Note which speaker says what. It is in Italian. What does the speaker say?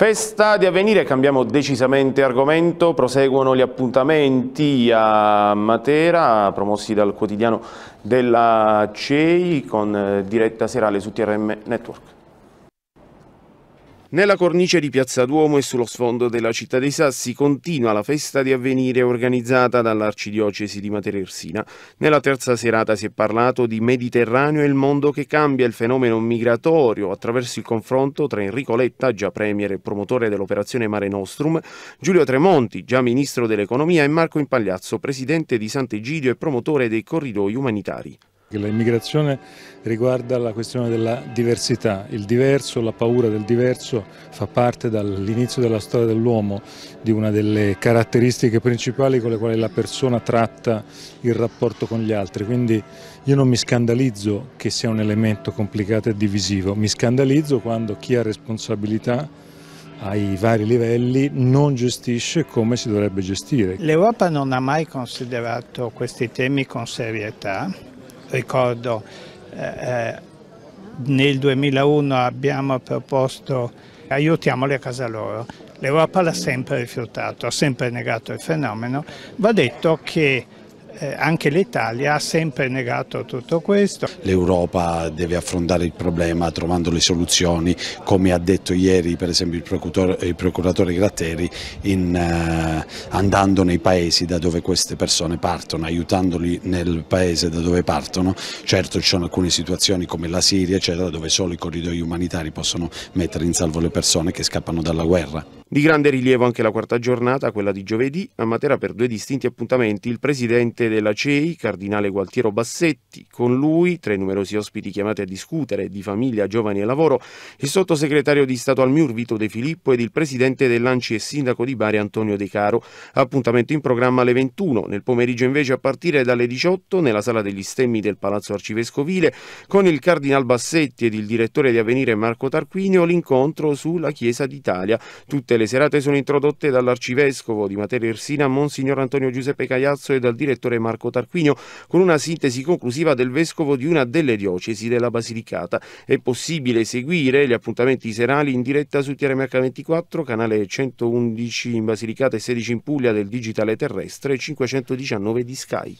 Speaker 1: Festa di avvenire, cambiamo decisamente argomento, proseguono gli appuntamenti a Matera promossi dal quotidiano della CEI con eh, diretta serale su TRM Network. Nella cornice di Piazza Duomo e sullo sfondo della città dei Sassi continua la festa di avvenire organizzata dall'Arcidiocesi di Matera Ersina. Nella terza serata si è parlato di Mediterraneo e il mondo che cambia il fenomeno migratorio attraverso il confronto tra Enrico Letta, già premier e promotore dell'operazione Mare Nostrum, Giulio Tremonti, già ministro dell'economia e Marco Impagliazzo, presidente di Sant'Egidio e promotore dei corridoi
Speaker 2: umanitari. L'immigrazione riguarda la questione della diversità, il diverso, la paura del diverso fa parte dall'inizio della storia dell'uomo di una delle caratteristiche principali con le quali la persona tratta il rapporto con gli altri, quindi io non mi scandalizzo che sia un elemento complicato e divisivo, mi scandalizzo quando chi ha responsabilità ai vari livelli non gestisce come si dovrebbe gestire.
Speaker 3: L'Europa non ha mai considerato questi temi con serietà ricordo eh, eh nel 2001 abbiamo proposto aiutiamoli a casa loro. L'Europa l'ha sempre rifiutato, ha sempre negato il fenomeno. Va detto che eh, anche l'Italia ha sempre negato tutto questo.
Speaker 4: L'Europa deve affrontare il problema trovando le soluzioni, come ha detto ieri per esempio il procuratore, il procuratore Gratteri, in, eh, andando nei paesi da dove queste persone partono, aiutandoli nel paese da dove partono. Certo ci sono alcune situazioni come la Siria eccetera, dove solo i corridoi umanitari possono mettere in salvo le persone che scappano dalla guerra.
Speaker 1: Di grande rilievo anche la quarta giornata, quella di giovedì, a Matera per due distinti appuntamenti il presidente della CEI, cardinale Gualtiero Bassetti, con lui, tra i numerosi ospiti chiamati a discutere di famiglia, giovani e lavoro, il sottosegretario di Stato al MIUR Vito De Filippo ed il presidente dell'Anci e sindaco di Bari Antonio De Caro. Appuntamento in programma alle 21, nel pomeriggio invece a partire dalle 18 nella sala degli stemmi del Palazzo Arcivescovile con il cardinal Bassetti ed il direttore di Avvenire Marco Tarquinio l'incontro sulla Chiesa d'Italia. Tutte le serate sono introdotte dall'arcivescovo di Materia Ersina, Monsignor Antonio Giuseppe Cagliazzo e dal direttore Marco Tarquinio, con una sintesi conclusiva del vescovo di una delle diocesi della Basilicata. È possibile seguire gli appuntamenti serali in diretta su TRMH24, canale 111 in Basilicata e 16 in Puglia del Digitale Terrestre e 519 di Sky.